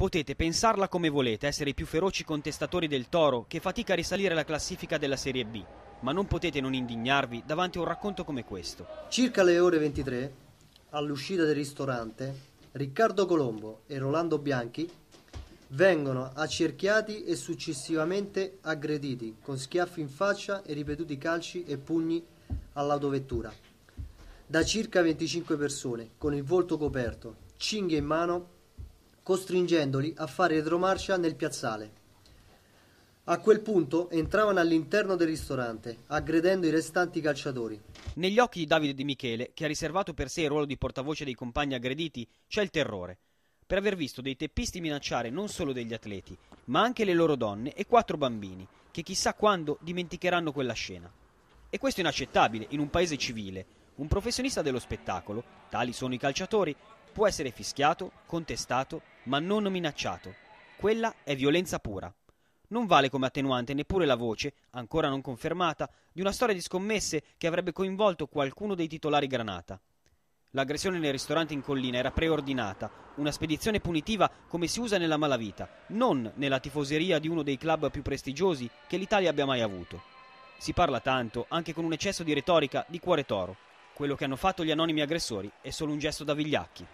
Potete pensarla come volete, essere i più feroci contestatori del Toro, che fatica a risalire la classifica della Serie B, ma non potete non indignarvi davanti a un racconto come questo. Circa le ore 23, all'uscita del ristorante, Riccardo Colombo e Rolando Bianchi vengono accerchiati e successivamente aggrediti con schiaffi in faccia e ripetuti calci e pugni all'autovettura da circa 25 persone con il volto coperto, cinghie in mano costringendoli a fare retromarcia nel piazzale. A quel punto entravano all'interno del ristorante, aggredendo i restanti calciatori. Negli occhi di Davide Di Michele, che ha riservato per sé il ruolo di portavoce dei compagni aggrediti, c'è il terrore. Per aver visto dei teppisti minacciare non solo degli atleti, ma anche le loro donne e quattro bambini, che chissà quando dimenticheranno quella scena. E questo è inaccettabile in un paese civile. Un professionista dello spettacolo, tali sono i calciatori, può essere fischiato, contestato, ma non minacciato. Quella è violenza pura. Non vale come attenuante neppure la voce, ancora non confermata, di una storia di scommesse che avrebbe coinvolto qualcuno dei titolari Granata. L'aggressione nel ristorante in collina era preordinata, una spedizione punitiva come si usa nella malavita, non nella tifoseria di uno dei club più prestigiosi che l'Italia abbia mai avuto. Si parla tanto, anche con un eccesso di retorica, di cuore toro. Quello che hanno fatto gli anonimi aggressori è solo un gesto da vigliacchi.